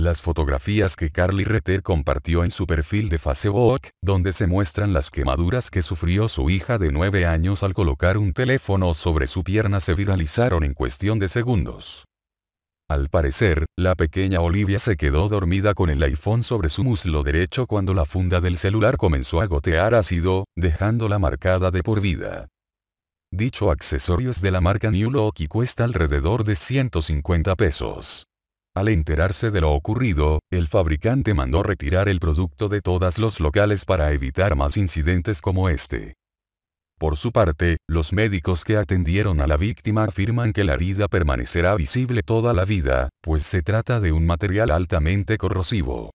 Las fotografías que Carly Retter compartió en su perfil de Facebook, donde se muestran las quemaduras que sufrió su hija de 9 años al colocar un teléfono sobre su pierna se viralizaron en cuestión de segundos. Al parecer, la pequeña Olivia se quedó dormida con el iPhone sobre su muslo derecho cuando la funda del celular comenzó a gotear ácido, dejándola marcada de por vida. Dicho accesorio es de la marca New Look y cuesta alrededor de 150 pesos. Al enterarse de lo ocurrido, el fabricante mandó retirar el producto de todos los locales para evitar más incidentes como este. Por su parte, los médicos que atendieron a la víctima afirman que la herida permanecerá visible toda la vida, pues se trata de un material altamente corrosivo.